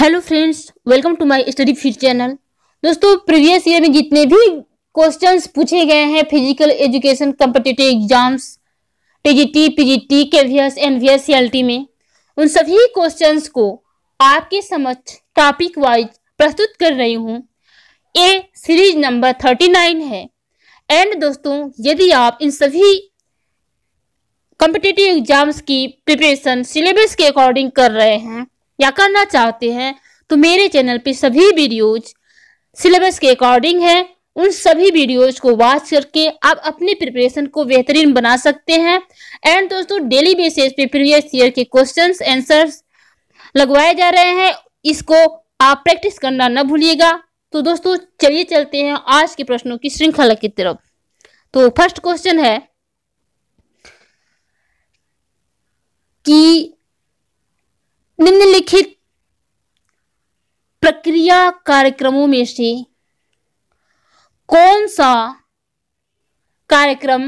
hello friends welcome to my study feed channel दोस्तों previous year में जितने भी क्वेश्चंस पूछे गए हैं physical education competitive exams TGT PGT KVS NVS CLT में उन सभी क्वेश्चंस को आपके समक्ष टॉपिक वाइज प्रस्तुत कर रही हूँ A series number thirty nine है एंड दोस्तों यदि आप इन सभी कम्पिटेटिव एग्जाम्स की प्रिपरेशन सिलेबस के अकॉर्डिंग कर रहे हैं या करना चाहते हैं तो मेरे चैनल पे सभी वीडियोज सिलेबस के अकॉर्डिंग है उन सभी वीडियोज को वॉच करके आप अपने प्रिपरेशन को बेहतरीन बना सकते हैं एंड दोस्तों डेली बेसिस पे प्रीवियस ईयर के क्वेश्चंस आंसर्स लगवाए जा रहे हैं इसको आप प्रैक्टिस करना न भूलिएगा तो दोस्तों चलिए चलते हैं आज के प्रश्नों की श्रृंखला की तरफ तो फर्स्ट क्वेश्चन है कि निम्नलिखित प्रक्रिया कार्यक्रमों में से कौन सा कार्यक्रम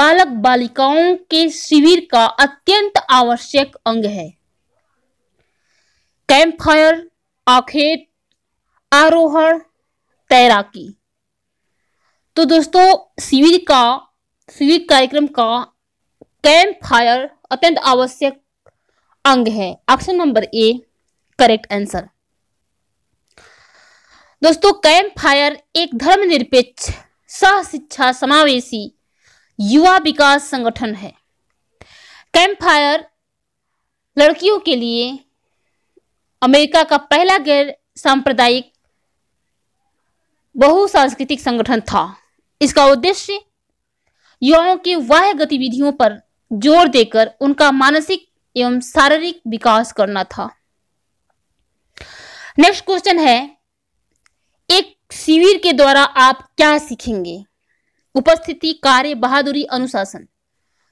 बालक बालिकाओं के शिविर का अत्यंत आवश्यक अंग है कैंप फायर आखेट आरोहण तैराकी तो दोस्तों शिविर का शिविर कार्यक्रम का कैंप फायर अत्यंत आवश्यक अंग है option number A correct answer दोस्तों कैंप फायर एक धर्मनिरपेक्ष सह शिक्षा समावेशी युवा विकास संगठन है कैंप फायर लड़कियों के लिए अमेरिका का पहला गैर सांप्रदायिक बहुसांस्कृतिक संगठन था इसका उद्देश्य युवाओं की वाह गतिविधियों पर जोर देकर उनका मानसिक एवं शारीरिक विकास करना था नेक्स्ट क्वेश्चन है एक शिविर के द्वारा आप क्या सीखेंगे उपस्थिति कार्य बहादुरी अनुशासन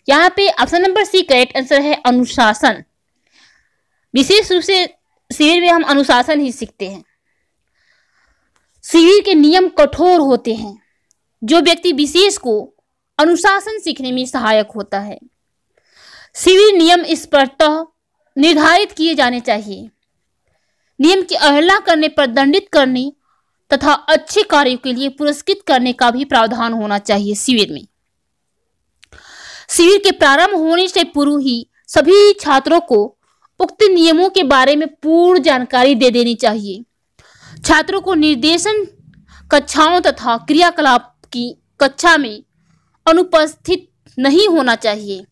यहाँ पे option number C correct answer है अनुशासन विशेष रूप से शिविर में हम अनुशासन ही सीखते हैं शिविर के नियम कठोर होते हैं जो व्यक्ति विशेष को अनुशासन सीखने में सहायक होता है शिविर नियम इस तो निर्धारित किए जाने चाहिए नियम की अवहेलना करने पर दंडित करने तथा अच्छे कार्यों के लिए पुरस्कृत करने का भी प्रावधान होना चाहिए शिविर में शिविर के प्रारंभ होने से पूर्व ही सभी छात्रों को उक्त नियमों के बारे में पूर्ण जानकारी दे देनी चाहिए छात्रों को निर्देशन कक्षाओं तथा क्रियाकलाप की कक्षा में अनुपस्थित नहीं होना चाहिए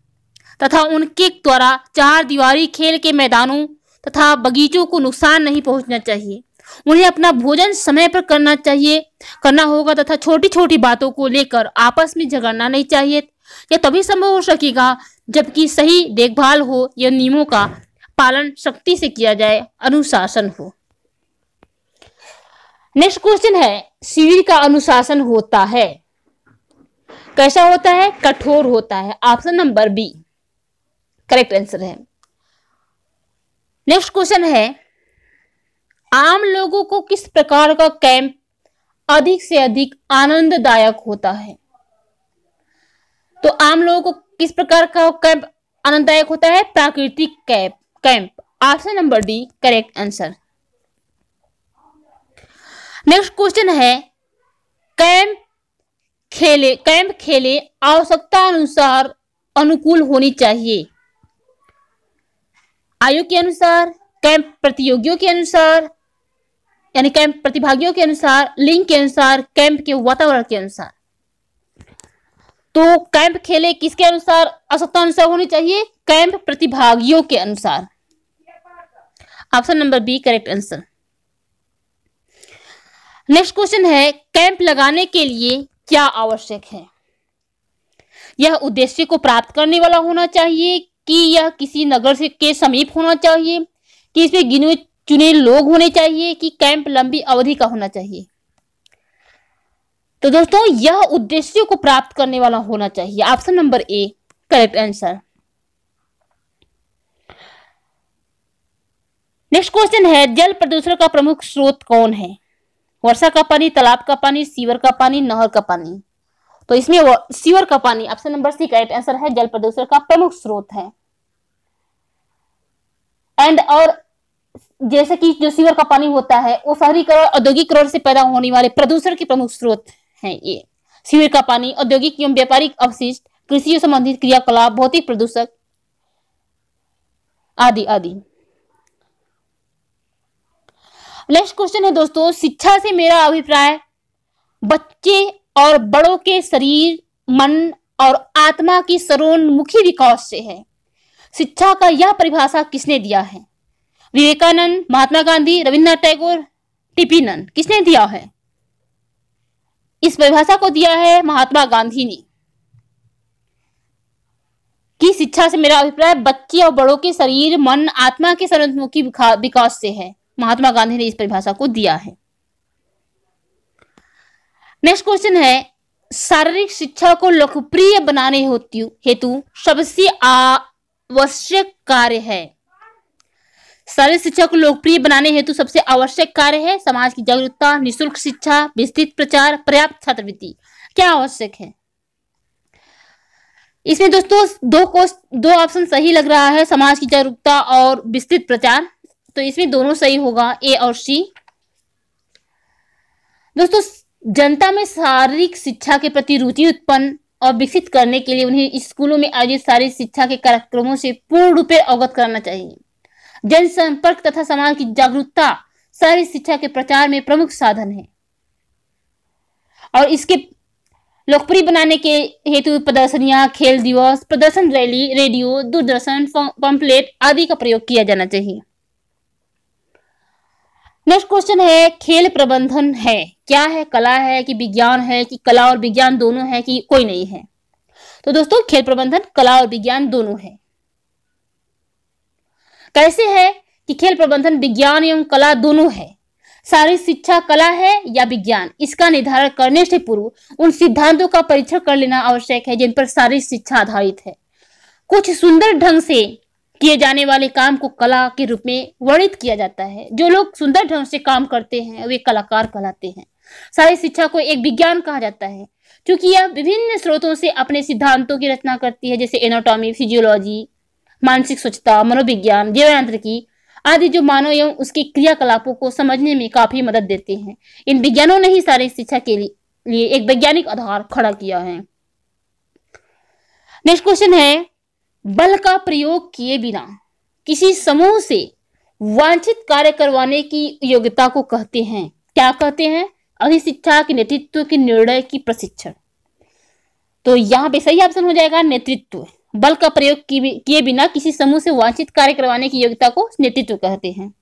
तथा उनके द्वारा चार दीवारी खेल के मैदानों तथा बगीचों को नुकसान नहीं पहुंचना चाहिए उन्हें अपना भोजन समय पर करना चाहिए करना होगा तथा छोटी छोटी बातों को लेकर आपस में झगड़ना नहीं चाहिए यह तभी संभव हो सकेगा जबकि सही देखभाल हो या नियमों का पालन शक्ति से किया जाए अनुशासन हो नेक्स्ट क्वेश्चन है शिविर का अनुशासन होता है कैसा होता है कठोर होता है option number B correct answer है नेक्स्ट क्वेश्चन है आम लोगों को किस प्रकार का कैंप अधिक से अधिक आनंददायक होता है तो आम लोगों को किस प्रकार का कैंप आनंददायक होता है प्राकृतिक camp camp option number D correct answer next question है कैंप खेले कैंप खेले आवश्यकता अनुसार अनुकूल होनी चाहिए आयु के अनुसार कैंप प्रतियोगियों के अनुसार यानी कैंप प्रतिभागियों के अनुसार लिंग के अनुसार कैंप के वातावरण के अनुसार तो कैंप खेले किसके अनुसार आवश्यकता अनुसार होनी चाहिए कैंप प्रतिभागियों के अनुसार option number B correct answer next question है कैंप लगाने के लिए क्या आवश्यक है यह उद्देश्य को प्राप्त करने वाला होना चाहिए कि यह किसी नगर से के समीप होना चाहिए कि इसमें गिने चुने लोग होने चाहिए कि कैंप लंबी अवधि का होना चाहिए तो दोस्तों यह उद्देश्य को प्राप्त करने वाला होना चाहिए option number A correct answer next question है जल प्रदूषण का प्रमुख स्रोत कौन है वर्षा का पानी तालाब का पानी सीवर का पानी नहर का पानी तो इसमें वो सीवर का पानी option number C correct answer है जल प्रदूषण का प्रमुख स्रोत है एंड और जैसे कि जो सीवर का पानी होता है वो शहरीकरण औद्योगिक करोड़ से पैदा होने वाले प्रदूषण के प्रमुख स्रोत है ये सीवर का पानी औद्योगिक एवं व्यापारिक अवशिष्ट कृषि संबंधित क्रियाकलाप भौतिक प्रदूषक आदि आदि नेक्स्ट क्वेश्चन है दोस्तों शिक्षा से मेरा अभिप्राय बच्चे और बड़ों के शरीर मन और आत्मा की सर्वोन्मुखी विकास से है शिक्षा का यह परिभाषा किसने दिया है विवेकानंद महात्मा गांधी रविन्द्रनाथ टैगोर नंद किसने दिया है इस परिभाषा को दिया है महात्मा गांधी ने की शिक्षा से मेरा अभिप्राय बच्चे और बड़ों के शरीर मन आत्मा के सर्वोन्मुखी विकास से है महात्मा गांधी ने इस परिभाषा को दिया है नेक्स्ट क्वेश्चन है शारीरिक शिक्षा को लोकप्रिय बनाने हेतु सबसे आवश्यक कार्य है शारीरिक शिक्षा को लोकप्रिय बनाने हेतु सबसे आवश्यक कार्य है समाज की जागरूकता निःशुल्क शिक्षा विस्तृत प्रचार पर्याप्त छात्रवृत्ति क्या आवश्यक है इसमें दोस्तों दो कोस्ट दो ऑप्शन सही लग रहा है समाज की जागरूकता और विस्तृत प्रचार तो इसमें दोनों सही होगा ए और सी दोस्तों जनता में शारीरिक शिक्षा के प्रति रुचि उत्पन्न और विकसित करने के लिए उन्हें स्कूलों में आयोजित शारीरिक शिक्षा के कार्यक्रमों से पूर्ण रूप से अवगत कराना चाहिए जनसंपर्क तथा समाज की जागरूकता शारीरिक शिक्षा के प्रचार में प्रमुख साधन है और इसके लोकप्रिय बनाने के हेतु प्रदर्शनियां खेल दिवस प्रदर्शन रैली रेडियो दूरदर्शन पंपलेट आदि का प्रयोग किया जाना चाहिए नेक्स्ट क्वेश्चन है खेल प्रबंधन है क्या है कला है कि विज्ञान है कि कला और विज्ञान दोनों है कि कोई नहीं है तो दोस्तों खेल प्रबंधन कला और विज्ञान दोनों है कैसे तो है कि खेल प्रबंधन विज्ञान एवं कला दोनों है सारी शिक्षा कला है या विज्ञान इसका निर्धारण करने से पूर्व उन सिद्धांतों का परीक्षण कर लेना आवश्यक है जिन पर सारी शिक्षा आधारित है कुछ सुंदर ढंग से किए जाने वाले काम को कला के रूप में वर्णित किया जाता है जो लोग सुंदर ढंग से काम करते हैं वे कलाकार कहलाते हैं सारी शिक्षा को एक विज्ञान कहा जाता है क्योंकि यह विभिन्न स्रोतों से अपने सिद्धांतों की रचना करती है जैसे एनाटॉमी फिजियोलॉजी मानसिक स्वच्छता मनोविज्ञान जैवयांत्रिकी आदि जो मानव एवं उसके क्रियाकलापों को समझने में काफी मदद देते हैं इन विज्ञानों ने ही सारी शिक्षा के लिए एक वैज्ञानिक आधार खड़ा किया है नेक्स्ट क्वेश्चन है बल का प्रयोग किए बिना किसी समूह से वांछित कार्य करवाने की योग्यता को कहते हैं क्या कहते हैं अधिशिक्षा शिक्षा के नेतृत्व के निर्णय की प्रशिक्षण तो यहाँ पे सही ऑप्शन हो जाएगा नेतृत्व बल का प्रयोग किए बिना किसी समूह से वांछित कार्य करवाने की योग्यता को नेतृत्व कहते हैं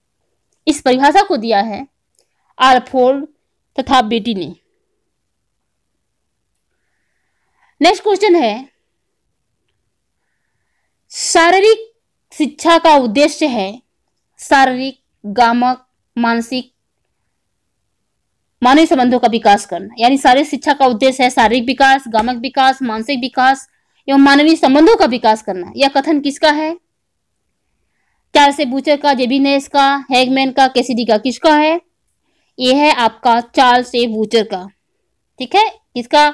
इस परिभाषा को दिया है आरफोर्ड तथा बेटी ने नेक्स्ट क्वेश्चन है शारीरिक शिक्षा का उद्देश्य है शारीरिक गामक मानसिक मानव संबंधों का विकास करना यानी शारीरिक शिक्षा का उद्देश्य है शारीरिक विकास गामक विकास मानसिक विकास एवं मानवीय संबंधों का विकास करना यह कथन किसका है चार से बूचर का जेबिनेस का हैगमैन का कैसीडी का किसका है यह है आपका चार से बूचर का ठीक है इसका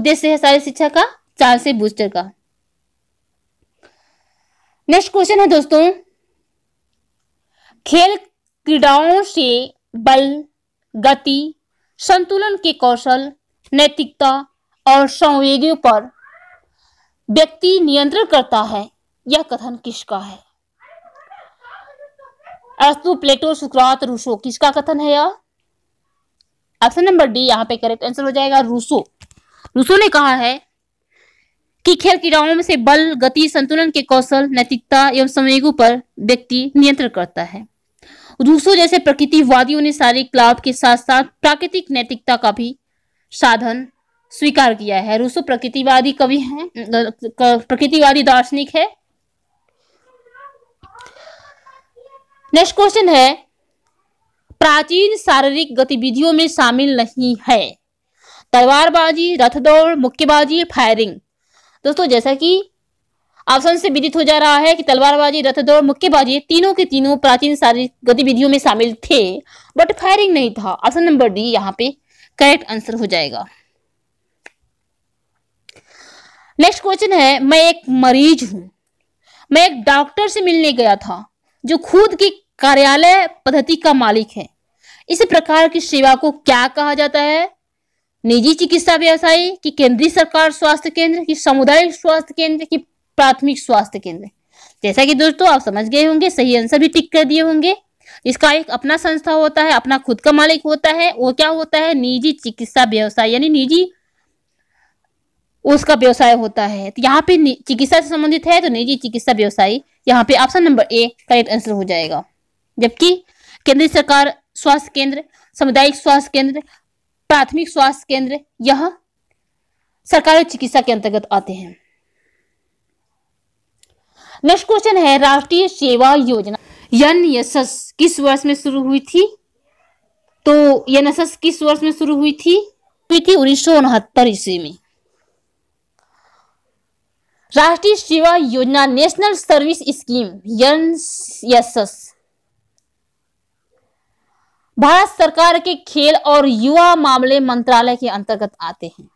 उद्देश्य है शारीरिक शिक्षा का चार से बूचर का नेक्स्ट क्वेश्चन है दोस्तों खेल क्रीड़ाओं से बल गति संतुलन के कौशल नैतिकता और संवेगियों पर व्यक्ति नियंत्रण करता है यह कथन किसका है अस्तु प्लेटो सुक्रात रूसो किसका कथन है यह ऑप्शन नंबर डी यहाँ पे करेक्ट आंसर हो जाएगा रूसो रूसो ने कहा है कि खेल क्रीड़ाओं से बल गति संतुलन के कौशल नैतिकता एवं संवेगों पर व्यक्ति नियंत्रण करता है रूसो जैसे प्रकृतिवादियों ने शारीरिक लाभ के साथ साथ प्राकृतिक नैतिकता का भी साधन स्वीकार किया है रूसो प्रकृतिवादी कवि हैं प्रकृतिवादी दार्शनिक है नेक्स्ट क्वेश्चन है प्राचीन शारीरिक गतिविधियों में शामिल नहीं है तलवारबाजी रथ दौड़ मुक्केबाजी फायरिंग दोस्तों जैसा कि ऑप्शन से विदित हो जा रहा है कि तलवारबाजी रथ दौड़ मुक्केबाजी तीनों के तीनों प्राचीन शारीरिक गतिविधियों में शामिल थे बट फायरिंग नहीं था ऑप्शन नंबर डी यहाँ पे करेक्ट आंसर हो जाएगा नेक्स्ट क्वेश्चन है मैं एक मरीज हूं मैं एक डॉक्टर से मिलने गया था जो खुद की कार्यालय पद्धति का मालिक है इस प्रकार की सेवा को क्या कहा जाता है निजी चिकित्सा व्यवसायी की केंद्रीय सरकार स्वास्थ्य केंद्र की सामुदायिक स्वास्थ्य केंद्र की प्राथमिक स्वास्थ्य केंद्र जैसा कि दोस्तों आप समझ गए होंगे सही आंसर भी टिक कर दिए होंगे इसका एक अपना संस्था होता है अपना खुद का मालिक होता है वो क्या होता है निजी चिकित्सा व्यवसाय यानी निजी उसका व्यवसाय होता है तो यहाँ पे चिकित्सा से संबंधित है तो निजी चिकित्सा व्यवसाय यहाँ पे option number A correct answer हो जाएगा जबकि केंद्र सरकार स्वास्थ्य केंद्र सामुदायिक स्वास्थ्य केंद्र प्राथमिक स्वास्थ्य केंद्र यह सरकारी चिकित्सा के अंतर्गत आते हैं नेक्स्ट क्वेश्चन है राष्ट्रीय सेवा योजना एनएसएस किस वर्ष में शुरू हुई थी तो एस किस वर्ष में शुरू हुई थी हुई थी उन्नीस सौ उनहत्तर ईस्वी में राष्ट्रीय सेवा योजना national service scheme NSS Bharat सरकार के खेल और युवा मामले मंत्रालय के अंतर्गत आते हैं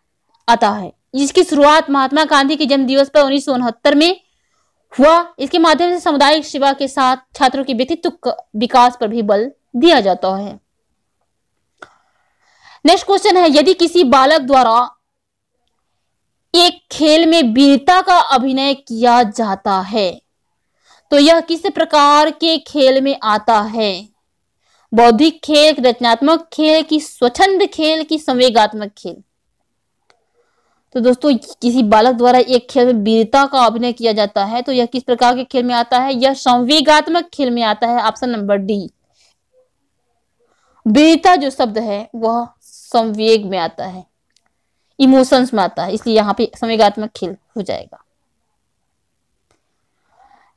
आता है जिसकी शुरुआत महात्मा गांधी के जन्म दिवस पर उन्नीस में हुआ इसके माध्यम से सामुदायिक सेवा के साथ छात्रों के व्यक्तित्व विकास पर भी बल दिया जाता है नेक्स्ट क्वेश्चन है यदि किसी बालक द्वारा एक खेल में वीरता का अभिनय किया जाता है तो यह किस प्रकार के खेल में आता है बौद्धिक खेल रचनात्मक खेल की स्वच्छंद खेल की संवेगात्मक खेल तो दोस्तों किसी बालक द्वारा एक खेल में वीरता का अभिनय किया जाता है तो यह किस प्रकार के खेल में आता है यह संवेगात्मक खेल में आता है ऑप्शन नंबर डी वीरता जो शब्द है वह संवेग में आता है इमोशंस में आता है इसलिए यहाँ पे संवेगात्मक खेल हो जाएगा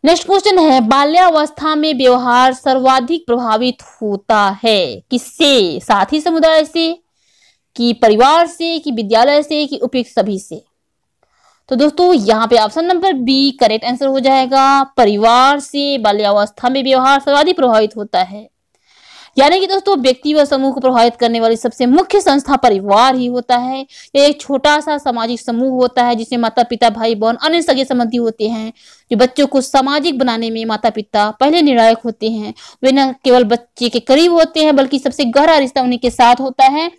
नेक्स्ट क्वेश्चन है बाल्यावस्था में व्यवहार सर्वाधिक प्रभावित होता है किससे साथी समुदाय से कि परिवार से कि विद्यालय से कि उपयुक्त सभी से तो दोस्तों यहाँ पे option number B correct answer हो जाएगा परिवार से बाल्यावस्था में व्यवहार सर्वाधिक प्रभावित होता है यानी कि दोस्तों व्यक्ति व समूह को प्रभावित करने वाली सबसे मुख्य संस्था परिवार ही होता है यह एक छोटा सा सामाजिक समूह होता है जिसमें माता पिता भाई बहन अन्य सगे संबंधी होते हैं जो बच्चों को सामाजिक बनाने में माता पिता पहले निर्णायक होते हैं वे न केवल बच्चे के करीब होते हैं बल्कि सबसे गहरा रिश्ता उन्हीं के साथ होता है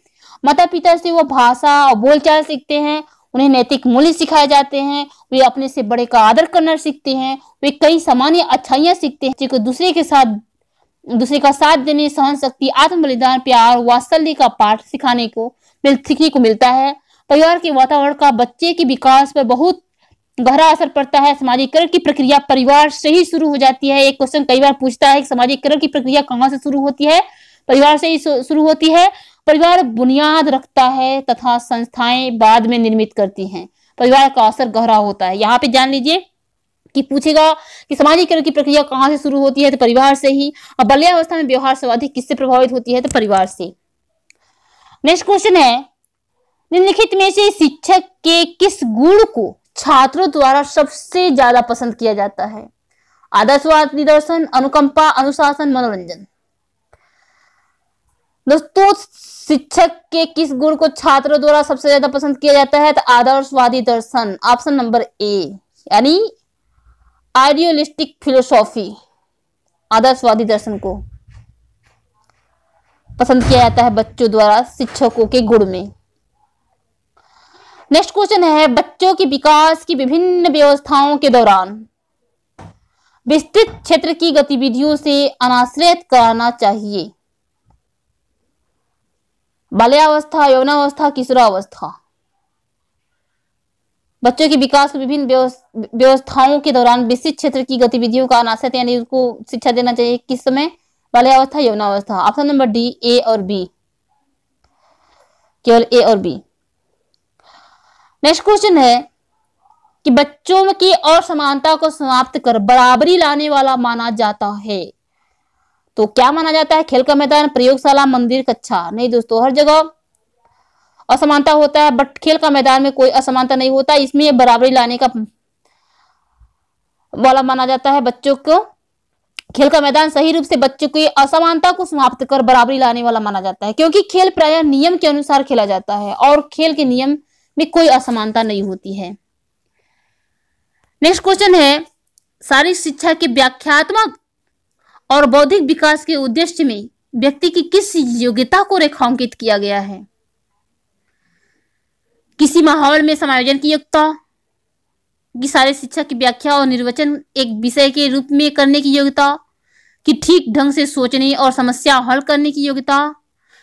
माता पिता से वो भाषा और बोलचाल सीखते हैं उन्हें नैतिक मूल्य सिखाए जाते हैं वे अपने से बड़े का आदर करना सीखते हैं वे कई सामान्य अच्छाइयाँ सीखते हैं को दूसरे के साथ दूसरे का साथ देने सहन शक्ति आत्म बलिदान प्यार वात्सल्य का पाठ सिखाने को सीखने को मिलता है परिवार के वातावरण का बच्चे के विकास पर बहुत गहरा असर पड़ता है समाजीकरण की प्रक्रिया परिवार से ही शुरू हो जाती है एक क्वेश्चन कई बार पूछता है कि समाजीकरण की प्रक्रिया कहाँ से शुरू होती है परिवार से ही शुरू होती है परिवार बुनियाद रखता है तथा संस्थाएं बाद में निर्मित करती हैं परिवार का असर गहरा होता है यहाँ पे जान लीजिए कि पूछेगा कि सामाजिकरण की प्रक्रिया कहाँ से शुरू होती है तो परिवार से ही और बाल्यावस्था में व्यवहार सर्वाधिक किससे प्रभावित होती है तो परिवार से नेक्स्ट क्वेश्चन है निम्नलिखित में से शिक्षक के किस गुण को छात्रों द्वारा सबसे ज्यादा पसंद किया जाता है आदर्शवाद निदर्शन अनुकंपा अनुशासन मनोरंजन दोस्तों शिक्षक के किस गुण को छात्रों द्वारा सबसे ज्यादा पसंद किया जाता है तो आदर्शवादी दर्शन ऑप्शन नंबर ए यानी आइडियोलिस्टिक फिलोसॉफी आदर्शवादी दर्शन को पसंद किया जाता है बच्चों द्वारा शिक्षकों के गुण में नेक्स्ट क्वेश्चन है बच्चों के विकास की विभिन्न व्यवस्थाओं के दौरान विस्तृत क्षेत्र की गतिविधियों से अनाश्रित कराना चाहिए बाल्यावस्था यौनावस्था किशोरावस्था बच्चों के विकास विभिन्न व्यवस्थाओं के दौरान विशिष्ट क्षेत्र की गतिविधियों का अनाशत यानी उसको शिक्षा देना चाहिए किस समय बाल्यावस्था अवस्था ऑप्शन नंबर डी ए और बी केवल ए और बी नेक्स्ट क्वेश्चन है कि बच्चों की और समानता को समाप्त कर बराबरी लाने वाला माना जाता है तो क्या माना जाता है खेल का मैदान प्रयोगशाला मंदिर कक्षा नहीं दोस्तों हर जगह असमानता होता है बट खेल का मैदान में कोई असमानता नहीं होता इसमें बराबरी लाने का वाला माना जाता है बच्चों को खेल का मैदान सही रूप से बच्चों की असमानता को समाप्त कर बराबरी लाने वाला माना जाता है क्योंकि खेल प्राय नियम के अनुसार खेला जाता है और खेल के नियम में कोई असमानता नहीं होती है नेक्स्ट क्वेश्चन है शारीरिक शिक्षा के व्याख्यात्मक और बौद्धिक विकास के उद्देश्य में व्यक्ति की किस योग्यता को रेखांकित किया गया है किसी माहौल में समायोजन की योग्यता कि सारे शिक्षा की व्याख्या और निर्वचन एक विषय के रूप में करने की योग्यता कि ठीक ढंग से सोचने और समस्या हल करने की योग्यता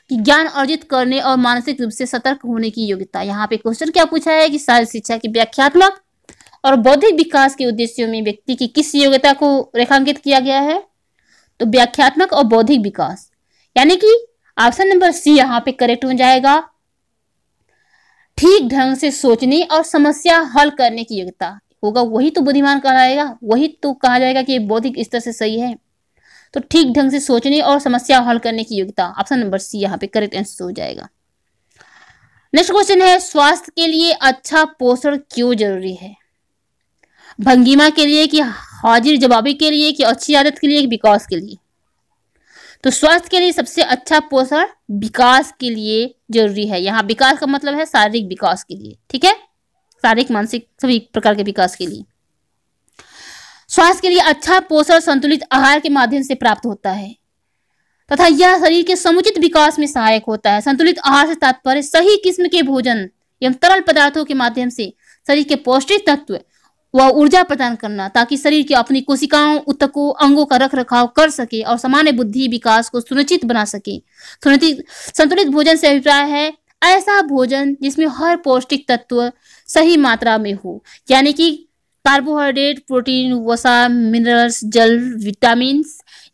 कि ज्ञान अर्जित करने और मानसिक रूप से सतर्क होने की योग्यता यहाँ पे क्वेश्चन क्या पूछा है कि सारी शिक्षा की व्याख्यात्मक और बौद्धिक विकास के उद्देश्यों में व्यक्ति की किस योग्यता को रेखांकित किया गया है तो व्याख्यात्मक और बौद्धिक विकास यानी कि ऑप्शन नंबर सी यहाँ पे करेक्ट हो जाएगा ठीक ढंग से सोचने और समस्या हल करने की योग्यता होगा वही तो बुद्धिमान कहलाएगा वही तो कहा जाएगा कि बौद्धिक स्तर से सही है तो ठीक ढंग से सोचने और समस्या हल करने की योग्यता ऑप्शन नंबर सी यहाँ पे करेक्ट आंसर हो जाएगा नेक्स्ट क्वेश्चन है स्वास्थ्य के लिए अच्छा पोषण क्यों जरूरी है भंगिमा के लिए कि हाजिर जवाबी के लिए कि अच्छी आदत के लिए विकास के लिए तो स्वास्थ्य के लिए सबसे अच्छा पोषण विकास के लिए जरूरी है यहाँ विकास का मतलब है शारीरिक विकास के लिए ठीक है शारीरिक मानसिक सभी प्रकार के विकास के लिए स्वास्थ्य के लिए अच्छा पोषण संतुलित आहार के माध्यम से प्राप्त होता है तथा यह शरीर के समुचित विकास में सहायक होता है संतुलित आहार से तात्पर्य सही किस्म के भोजन एवं तरल पदार्थों के माध्यम से शरीर के पौष्टिक तत्व व ऊर्जा प्रदान करना ताकि शरीर की अपनी कोशिकाओं उत्तकों अंगों का रख रखाव कर सके और सामान्य बुद्धि विकास को सुनिश्चित बना सके संतुलित भोजन से अभिप्राय है ऐसा भोजन जिसमें हर पौष्टिक तत्व सही मात्रा में हो यानी कि कार्बोहाइड्रेट प्रोटीन वसा मिनरल्स जल विटामिन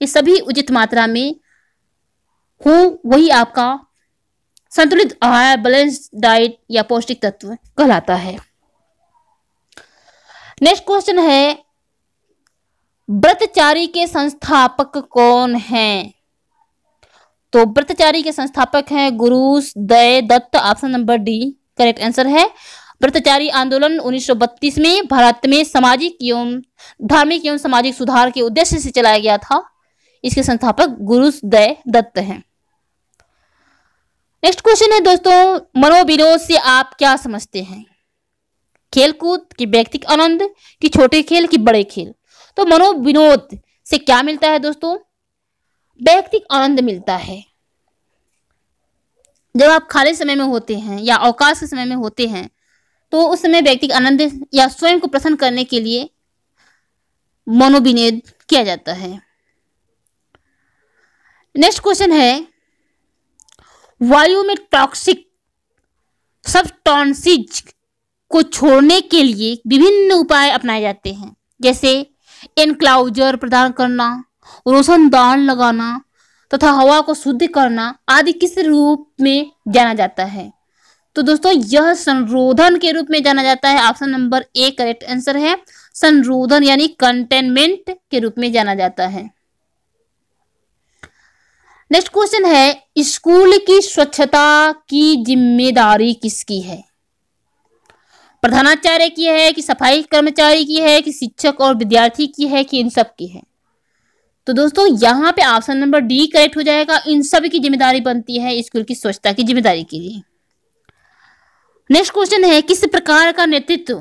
ये सभी उचित मात्रा में हो वही आपका संतुलित आहार बैलेंस डाइट या पौष्टिक तत्व कहलाता है नेक्स्ट क्वेश्चन है व्रतचारी के संस्थापक कौन हैं तो व्रतचारी के संस्थापक हैं Gurusaday Dutt option number D correct answer है व्रतचारी आंदोलन 1932 में भारत में सामाजिक एवं धार्मिक एवं सामाजिक सुधार के उद्देश्य से चलाया गया था इसके संस्थापक गुरु दय दत्त हैं नेक्स्ट क्वेश्चन है दोस्तों मनोविरोध से आप क्या समझते हैं खेलकूद कि व्यक्तिक आनंद कि छोटे खेल कि बड़े खेल तो मनोविनोद से क्या मिलता है दोस्तों व्यक्तिक आनंद मिलता है जब आप खाली समय में होते हैं या अवकाश के समय में होते हैं तो उस समय व्यक्तिक आनंद या स्वयं को प्रसन्न करने के लिए मनोविनोद किया जाता है नेक्स्ट क्वेश्चन है वायु में टॉक्सिक सब टॉन्सिज को छोड़ने के लिए विभिन्न उपाय अपनाए जाते हैं जैसे एनक्लाउजर प्रदान करना रोशनदान लगाना तथा हवा को शुद्ध करना आदि किस रूप में जाना जाता है तो दोस्तों यह संरोधन के रूप में जाना जाता है option number A correct answer है संरोधन यानी कंटेनमेंट के रूप में जाना जाता है नेक्स्ट क्वेश्चन है स्कूल की स्वच्छता की जिम्मेदारी किसकी है प्रधानाचार्य की है कि सफाई कर्मचारी की है कि शिक्षक और विद्यार्थी की है कि इन सब की है तो दोस्तों यहाँ पे ऑप्शन नंबर डी करेक्ट हो जाएगा इन सब की जिम्मेदारी बनती है स्कूल की स्वच्छता की जिम्मेदारी के लिए नेक्स्ट क्वेश्चन है किस प्रकार का नेतृत्व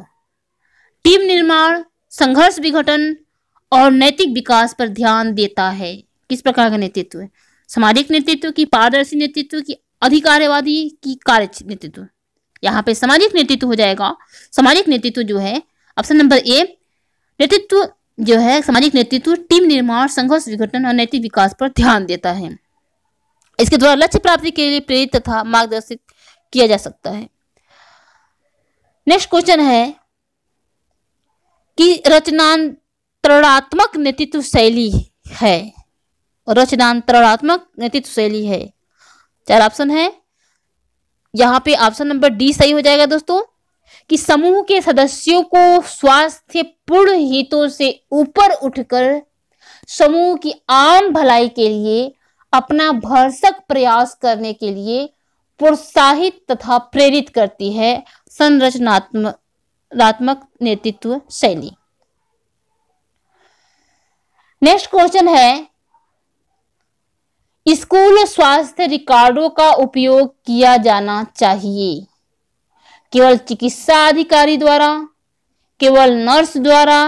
टीम निर्माण संघर्ष विघटन और नैतिक विकास पर ध्यान देता है किस प्रकार का नेतृत्व है सामाजिक नेतृत्व की पारदर्शी नेतृत्व की अधिकारवादी की कार्य नेतृत्व यहाँ पे सामाजिक नेतृत्व हो जाएगा सामाजिक नेतृत्व जो है ऑप्शन नंबर ए नेतृत्व जो है सामाजिक नेतृत्व टीम निर्माण संघर्ष विघटन और नैतिक विकास पर ध्यान देता है इसके द्वारा लक्ष्य प्राप्ति के लिए प्रेरित तथा मार्गदर्शित किया जा सकता है नेक्स्ट क्वेश्चन है कि रचनात्मक नेतृत्व शैली है रचनात्मक नेतृत्व शैली है चार ऑप्शन है यहाँ पे ऑप्शन नंबर डी सही हो जाएगा दोस्तों कि समूह के सदस्यों को स्वास्थ्य पूर्ण हितों से ऊपर उठकर समूह की आम भलाई के लिए अपना भरसक प्रयास करने के लिए प्रोत्साहित तथा प्रेरित करती है संरचनात्मक नेतृत्व शैली नेक्स्ट क्वेश्चन है स्कूल स्वास्थ्य रिकॉर्डों का उपयोग किया जाना चाहिए केवल चिकित्सा अधिकारी द्वारा केवल नर्स द्वारा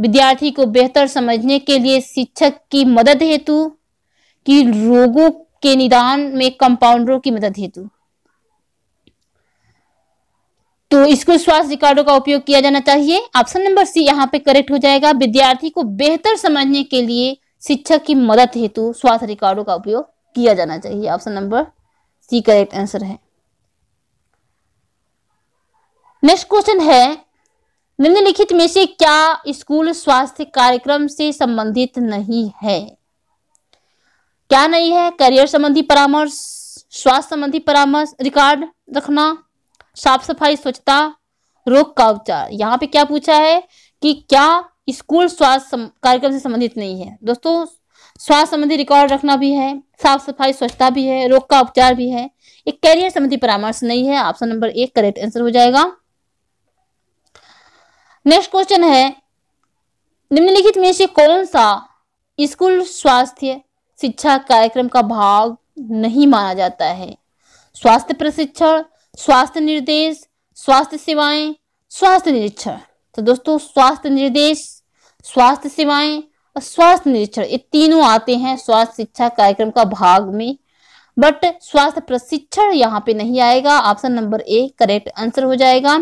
विद्यार्थी को बेहतर समझने के लिए शिक्षक की मदद हेतु कि रोगों के निदान में कंपाउंडरों की मदद हेतु तो स्कूल स्वास्थ्य रिकॉर्डों का उपयोग किया जाना चाहिए ऑप्शन नंबर सी यहाँ पे करेक्ट हो जाएगा विद्यार्थी को बेहतर समझने के लिए शिक्षक की मदद हेतु स्वास्थ्य रिकॉर्डों का उपयोग किया जाना चाहिए option number C correct answer है नेक्स्ट क्वेश्चन है निम्नलिखित में से क्या स्कूल स्वास्थ्य कार्यक्रम से संबंधित नहीं है क्या नहीं है करियर संबंधी परामर्श स्वास्थ्य संबंधी परामर्श रिकॉर्ड रखना साफ सफाई स्वच्छता रोग का उपचार यहाँ पे क्या पूछा है कि क्या स्कूल स्वास्थ्य कार्यक्रम से संबंधित नहीं है दोस्तों स्वास्थ्य संबंधी रिकॉर्ड रखना भी है साफ सफाई स्वच्छता भी है रोग का उपचार भी है एक कैरियर संबंधी परामर्श नहीं है ऑप्शन नंबर एक करेक्ट आंसर हो जाएगा नेक्स्ट क्वेश्चन है निम्नलिखित में से कौन सा स्कूल स्वास्थ्य शिक्षा कार्यक्रम का भाग नहीं माना जाता है स्वास्थ्य प्रशिक्षण स्वास्थ्य निर्देश स्वास्थ्य सेवाएं स्वास्थ्य निरीक्षण तो दोस्तों स्वास्थ्य निर्देश स्वास्थ्य सेवाएं और स्वास्थ्य निरीक्षण ये तीनों आते हैं स्वास्थ्य शिक्षा कार्यक्रम का भाग में बट स्वास्थ्य प्रशिक्षण यहाँ पे नहीं आएगा option number A correct answer हो जाएगा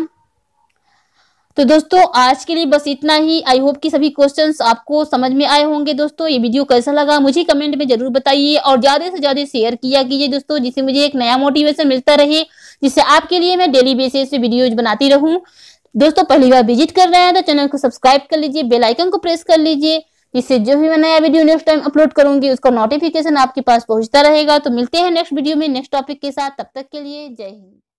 तो दोस्तों आज के लिए बस इतना ही आई होप कि सभी क्वेश्चंस आपको समझ में आए होंगे दोस्तों ये वीडियो कैसा लगा मुझे कमेंट में जरूर बताइए और ज्यादा से ज्यादा शेयर किया कीजिए दोस्तों जिससे मुझे एक नया मोटिवेशन मिलता रहे जिससे आपके लिए मैं डेली बेसिस पे वीडियोज बनाती रहूं दोस्तों पहली बार विजिट कर रहे हैं तो चैनल को सब्सक्राइब कर लीजिए बेल आइकन को प्रेस कर लीजिए इससे जो भी मैं नया वीडियो नेक्स्ट टाइम अपलोड करूंगी उसका नोटिफिकेशन आपके पास पहुंचता रहेगा तो मिलते हैं नेक्स्ट वीडियो में नेक्स्ट टॉपिक के साथ तब तक के लिए जय हिंद